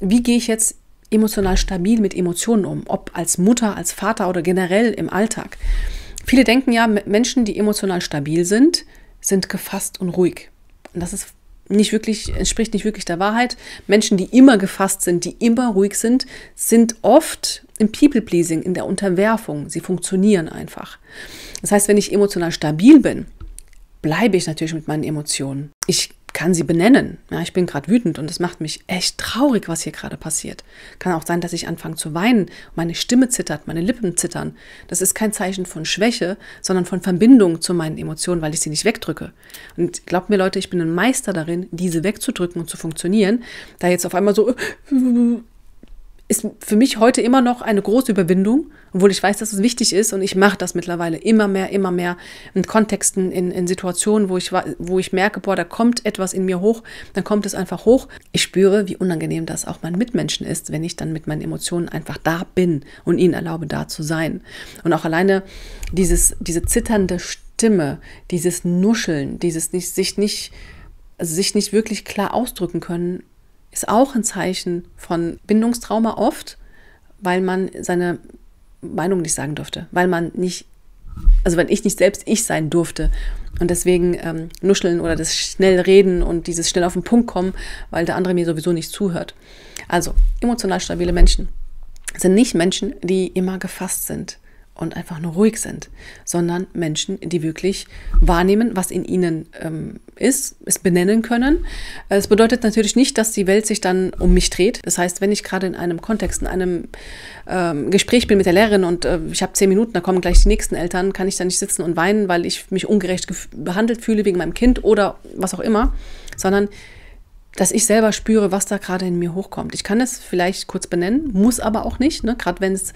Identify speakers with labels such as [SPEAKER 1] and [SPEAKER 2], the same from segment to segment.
[SPEAKER 1] Wie gehe ich jetzt emotional stabil mit Emotionen um, ob als Mutter, als Vater oder generell im Alltag? Viele denken ja, Menschen, die emotional stabil sind, sind gefasst und ruhig. Und das ist nicht wirklich, entspricht nicht wirklich der Wahrheit. Menschen, die immer gefasst sind, die immer ruhig sind, sind oft im People-Pleasing, in der Unterwerfung. Sie funktionieren einfach. Das heißt, wenn ich emotional stabil bin, bleibe ich natürlich mit meinen Emotionen. Ich kann sie benennen. Ja, ich bin gerade wütend und es macht mich echt traurig, was hier gerade passiert. Kann auch sein, dass ich anfange zu weinen, meine Stimme zittert, meine Lippen zittern. Das ist kein Zeichen von Schwäche, sondern von Verbindung zu meinen Emotionen, weil ich sie nicht wegdrücke. Und glaubt mir, Leute, ich bin ein Meister darin, diese wegzudrücken und zu funktionieren. Da jetzt auf einmal so ist für mich heute immer noch eine große Überwindung, obwohl ich weiß, dass es wichtig ist und ich mache das mittlerweile immer mehr, immer mehr in Kontexten, in, in Situationen, wo ich, wo ich merke, boah, da kommt etwas in mir hoch, dann kommt es einfach hoch. Ich spüre, wie unangenehm das auch meinen Mitmenschen ist, wenn ich dann mit meinen Emotionen einfach da bin und ihnen erlaube, da zu sein. Und auch alleine dieses, diese zitternde Stimme, dieses Nuscheln, dieses nicht, sich nicht, also sich nicht wirklich klar ausdrücken können, ist auch ein Zeichen von Bindungstrauma oft, weil man seine Meinung nicht sagen durfte, weil man nicht, also wenn ich nicht selbst ich sein durfte. Und deswegen ähm, nuscheln oder das schnell reden und dieses schnell auf den Punkt kommen, weil der andere mir sowieso nicht zuhört. Also emotional stabile Menschen sind nicht Menschen, die immer gefasst sind und einfach nur ruhig sind, sondern Menschen, die wirklich wahrnehmen, was in ihnen ähm, ist, es benennen können. Es bedeutet natürlich nicht, dass die Welt sich dann um mich dreht. Das heißt, wenn ich gerade in einem Kontext, in einem ähm, Gespräch bin mit der Lehrerin und äh, ich habe zehn Minuten, da kommen gleich die nächsten Eltern, kann ich da nicht sitzen und weinen, weil ich mich ungerecht behandelt fühle wegen meinem Kind oder was auch immer, sondern dass ich selber spüre, was da gerade in mir hochkommt. Ich kann es vielleicht kurz benennen, muss aber auch nicht. Ne? Gerade wenn es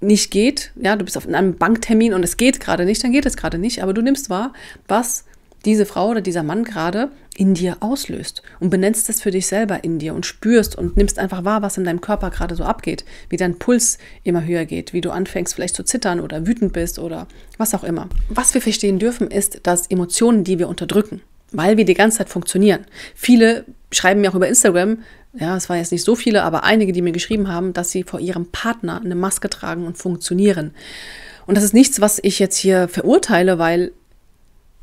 [SPEAKER 1] nicht geht, ja, du bist auf einem Banktermin und es geht gerade nicht, dann geht es gerade nicht. Aber du nimmst wahr, was diese Frau oder dieser Mann gerade in dir auslöst und benennst es für dich selber in dir und spürst und nimmst einfach wahr, was in deinem Körper gerade so abgeht, wie dein Puls immer höher geht, wie du anfängst vielleicht zu zittern oder wütend bist oder was auch immer. Was wir verstehen dürfen, ist, dass Emotionen, die wir unterdrücken, weil wir die ganze Zeit funktionieren, viele schreiben mir auch über Instagram, ja, es waren jetzt nicht so viele, aber einige, die mir geschrieben haben, dass sie vor ihrem Partner eine Maske tragen und funktionieren. Und das ist nichts, was ich jetzt hier verurteile, weil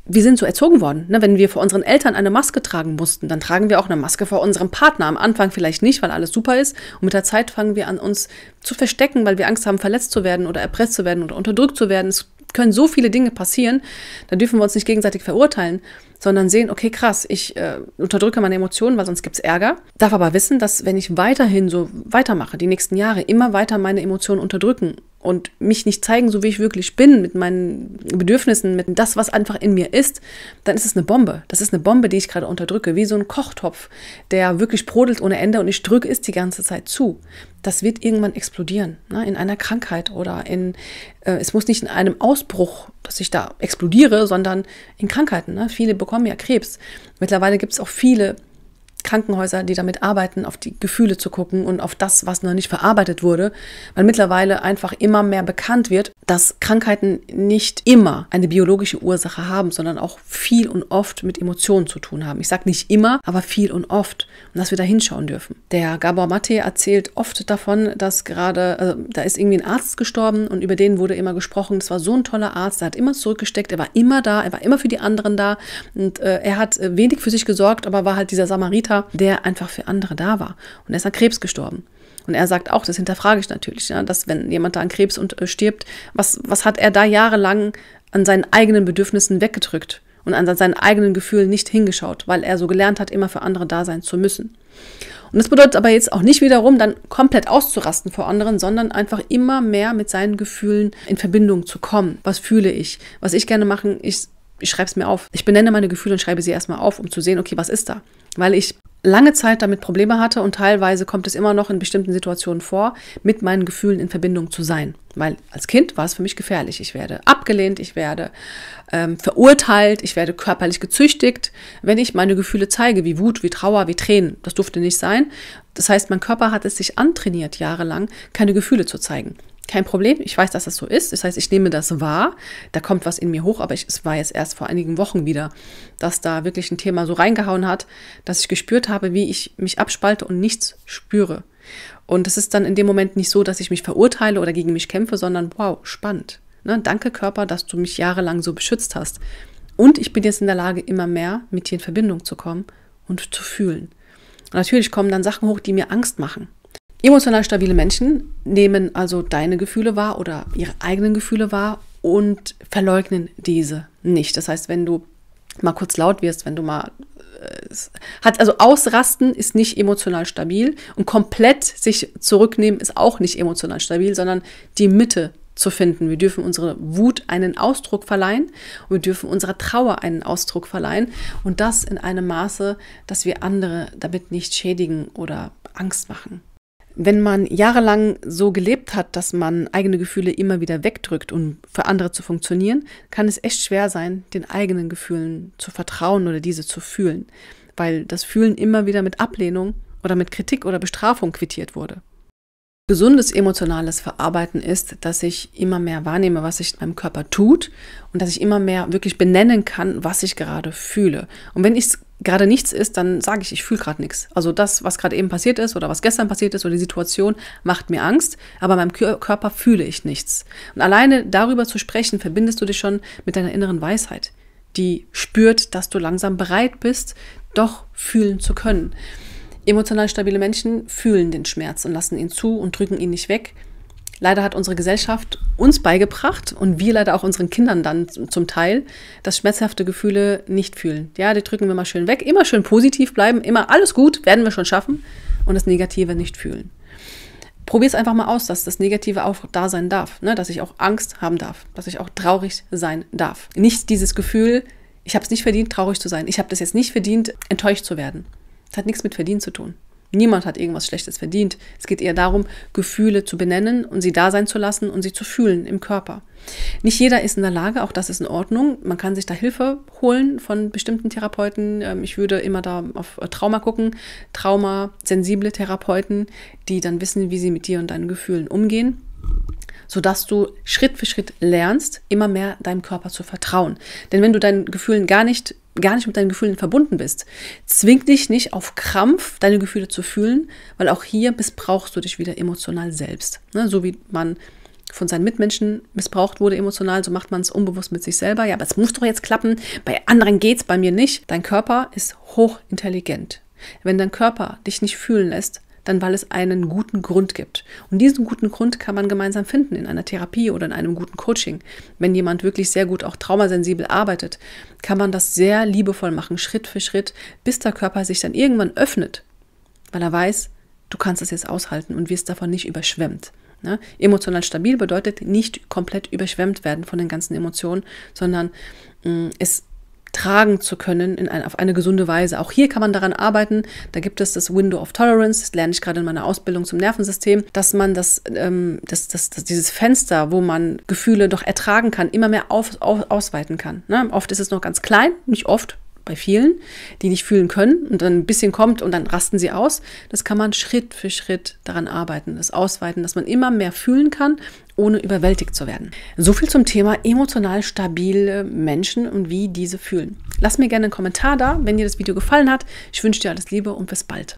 [SPEAKER 1] wir sind so erzogen worden. Ne? Wenn wir vor unseren Eltern eine Maske tragen mussten, dann tragen wir auch eine Maske vor unserem Partner. Am Anfang vielleicht nicht, weil alles super ist. Und mit der Zeit fangen wir an, uns zu verstecken, weil wir Angst haben, verletzt zu werden oder erpresst zu werden oder unterdrückt zu werden. Es können so viele Dinge passieren. Da dürfen wir uns nicht gegenseitig verurteilen sondern sehen, okay, krass, ich äh, unterdrücke meine Emotionen, weil sonst gibt es Ärger. Darf aber wissen, dass wenn ich weiterhin so weitermache, die nächsten Jahre immer weiter meine Emotionen unterdrücken und mich nicht zeigen, so wie ich wirklich bin, mit meinen Bedürfnissen, mit das, was einfach in mir ist, dann ist es eine Bombe. Das ist eine Bombe, die ich gerade unterdrücke, wie so ein Kochtopf, der wirklich brodelt ohne Ende und ich drücke es die ganze Zeit zu. Das wird irgendwann explodieren, ne? in einer Krankheit oder in, äh, es muss nicht in einem Ausbruch, dass ich da explodiere, sondern in Krankheiten. Ne? Viele bekommen bekommen ja Krebs. Mittlerweile gibt es auch viele Krankenhäuser, die damit arbeiten, auf die Gefühle zu gucken und auf das, was noch nicht verarbeitet wurde, weil mittlerweile einfach immer mehr bekannt wird, dass Krankheiten nicht immer eine biologische Ursache haben, sondern auch viel und oft mit Emotionen zu tun haben. Ich sage nicht immer, aber viel und oft und dass wir da hinschauen dürfen. Der Gabor Mate erzählt oft davon, dass gerade, also da ist irgendwie ein Arzt gestorben und über den wurde immer gesprochen. Es war so ein toller Arzt, der hat immer zurückgesteckt, er war immer da, er war immer für die anderen da und äh, er hat äh, wenig für sich gesorgt, aber war halt dieser Samariter Musiker, der einfach für andere da war. Und er ist an Krebs gestorben. Und er sagt auch, das hinterfrage ich natürlich, ja, dass wenn jemand da an Krebs und, äh, stirbt, was, was hat er da jahrelang an seinen eigenen Bedürfnissen weggedrückt und an seinen eigenen Gefühlen nicht hingeschaut, weil er so gelernt hat, immer für andere da sein zu müssen. Und das bedeutet aber jetzt auch nicht wiederum, dann komplett auszurasten vor anderen, sondern einfach immer mehr mit seinen Gefühlen in Verbindung zu kommen. Was fühle ich? Was ich gerne machen, ich ich schreibe es mir auf. Ich benenne meine Gefühle und schreibe sie erstmal auf, um zu sehen, okay, was ist da? Weil ich lange Zeit damit Probleme hatte und teilweise kommt es immer noch in bestimmten Situationen vor, mit meinen Gefühlen in Verbindung zu sein. Weil als Kind war es für mich gefährlich. Ich werde abgelehnt, ich werde ähm, verurteilt, ich werde körperlich gezüchtigt, wenn ich meine Gefühle zeige, wie Wut, wie Trauer, wie Tränen. Das durfte nicht sein. Das heißt, mein Körper hat es sich antrainiert, jahrelang keine Gefühle zu zeigen kein Problem, ich weiß, dass das so ist. Das heißt, ich nehme das wahr, da kommt was in mir hoch, aber ich, es war jetzt erst vor einigen Wochen wieder, dass da wirklich ein Thema so reingehauen hat, dass ich gespürt habe, wie ich mich abspalte und nichts spüre. Und es ist dann in dem Moment nicht so, dass ich mich verurteile oder gegen mich kämpfe, sondern wow, spannend. Ne? Danke Körper, dass du mich jahrelang so beschützt hast. Und ich bin jetzt in der Lage, immer mehr mit dir in Verbindung zu kommen und zu fühlen. Und natürlich kommen dann Sachen hoch, die mir Angst machen. Emotional stabile Menschen nehmen also deine Gefühle wahr oder ihre eigenen Gefühle wahr und verleugnen diese nicht. Das heißt, wenn du mal kurz laut wirst, wenn du mal äh, hat also ausrasten ist nicht emotional stabil und komplett sich zurücknehmen ist auch nicht emotional stabil, sondern die Mitte zu finden. Wir dürfen unserer Wut einen Ausdruck verleihen und wir dürfen unserer Trauer einen Ausdruck verleihen und das in einem Maße, dass wir andere damit nicht schädigen oder Angst machen. Wenn man jahrelang so gelebt hat, dass man eigene Gefühle immer wieder wegdrückt, um für andere zu funktionieren, kann es echt schwer sein, den eigenen Gefühlen zu vertrauen oder diese zu fühlen, weil das Fühlen immer wieder mit Ablehnung oder mit Kritik oder Bestrafung quittiert wurde. Gesundes emotionales Verarbeiten ist, dass ich immer mehr wahrnehme, was sich meinem Körper tut und dass ich immer mehr wirklich benennen kann, was ich gerade fühle. Und wenn es gerade nichts ist, dann sage ich, ich fühle gerade nichts. Also das, was gerade eben passiert ist oder was gestern passiert ist oder die Situation macht mir Angst, aber meinem Körper fühle ich nichts. Und alleine darüber zu sprechen, verbindest du dich schon mit deiner inneren Weisheit, die spürt, dass du langsam bereit bist, doch fühlen zu können. Emotional stabile Menschen fühlen den Schmerz und lassen ihn zu und drücken ihn nicht weg. Leider hat unsere Gesellschaft uns beigebracht und wir leider auch unseren Kindern dann zum Teil, dass schmerzhafte Gefühle nicht fühlen. Ja, die drücken wir mal schön weg, immer schön positiv bleiben, immer alles gut, werden wir schon schaffen und das Negative nicht fühlen. Probier es einfach mal aus, dass das Negative auch da sein darf, ne? dass ich auch Angst haben darf, dass ich auch traurig sein darf. Nicht dieses Gefühl, ich habe es nicht verdient, traurig zu sein. Ich habe das jetzt nicht verdient, enttäuscht zu werden. Das hat nichts mit Verdienen zu tun. Niemand hat irgendwas Schlechtes verdient. Es geht eher darum, Gefühle zu benennen und sie da sein zu lassen und sie zu fühlen im Körper. Nicht jeder ist in der Lage, auch das ist in Ordnung. Man kann sich da Hilfe holen von bestimmten Therapeuten. Ähm, ich würde immer da auf äh, Trauma gucken. traumasensible Therapeuten, die dann wissen, wie sie mit dir und deinen Gefühlen umgehen sodass du Schritt für Schritt lernst, immer mehr deinem Körper zu vertrauen. Denn wenn du deinen Gefühlen gar nicht gar nicht mit deinen Gefühlen verbunden bist. Zwing dich nicht auf Krampf, deine Gefühle zu fühlen, weil auch hier missbrauchst du dich wieder emotional selbst. Ne? So wie man von seinen Mitmenschen missbraucht wurde emotional, so macht man es unbewusst mit sich selber. Ja, aber es muss doch jetzt klappen. Bei anderen geht es, bei mir nicht. Dein Körper ist hochintelligent. Wenn dein Körper dich nicht fühlen lässt, dann weil es einen guten Grund gibt. Und diesen guten Grund kann man gemeinsam finden in einer Therapie oder in einem guten Coaching. Wenn jemand wirklich sehr gut auch traumasensibel arbeitet, kann man das sehr liebevoll machen, Schritt für Schritt, bis der Körper sich dann irgendwann öffnet, weil er weiß, du kannst es jetzt aushalten und wirst davon nicht überschwemmt. Ne? Emotional stabil bedeutet nicht komplett überschwemmt werden von den ganzen Emotionen, sondern mh, mm, es tragen zu können in ein, auf eine gesunde Weise. Auch hier kann man daran arbeiten. Da gibt es das Window of Tolerance, das lerne ich gerade in meiner Ausbildung zum Nervensystem, dass man das, ähm, das, das, das dieses Fenster, wo man Gefühle doch ertragen kann, immer mehr auf, auf, ausweiten kann. Ne? Oft ist es noch ganz klein, nicht oft, bei vielen, die nicht fühlen können und dann ein bisschen kommt und dann rasten sie aus. Das kann man Schritt für Schritt daran arbeiten, das ausweiten, dass man immer mehr fühlen kann, ohne überwältigt zu werden. So viel zum Thema emotional stabile Menschen und wie diese fühlen. Lass mir gerne einen Kommentar da, wenn dir das Video gefallen hat. Ich wünsche dir alles Liebe und bis bald.